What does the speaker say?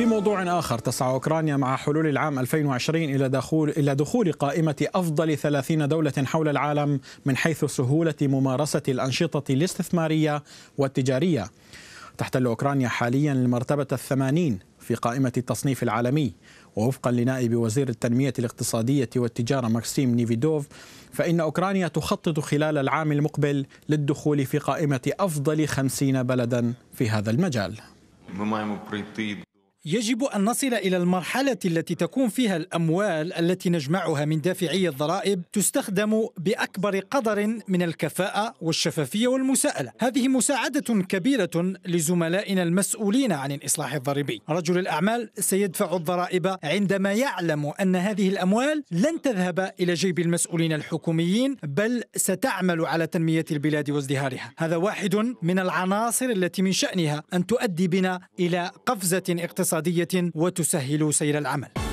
في موضوع آخر تسعى أوكرانيا مع حلول العام 2020 إلى دخول إلى دخول قائمة أفضل 30 دولة حول العالم من حيث سهولة ممارسة الأنشطة الاستثمارية والتجارية. تحتل أوكرانيا حاليا المرتبة الثمانين في قائمة التصنيف العالمي ووفقا لنائب وزير التنمية الاقتصادية والتجارة ماكسيم نيفيدوف فإن أوكرانيا تخطط خلال العام المقبل للدخول في قائمة أفضل خمسين بلدا في هذا المجال يجب أن نصل إلى المرحلة التي تكون فيها الأموال التي نجمعها من دافعي الضرائب تستخدم بأكبر قدر من الكفاءة والشفافية والمساءلة. هذه مساعدة كبيرة لزملائنا المسؤولين عن الإصلاح الضريبي. رجل الأعمال سيدفع الضرائب عندما يعلم أن هذه الأموال لن تذهب إلى جيب المسؤولين الحكوميين بل ستعمل على تنمية البلاد وازدهارها. هذا واحد من العناصر التي من شأنها أن تؤدي بنا إلى قفزة اقتصادية اقتصادية وتسهل سير العمل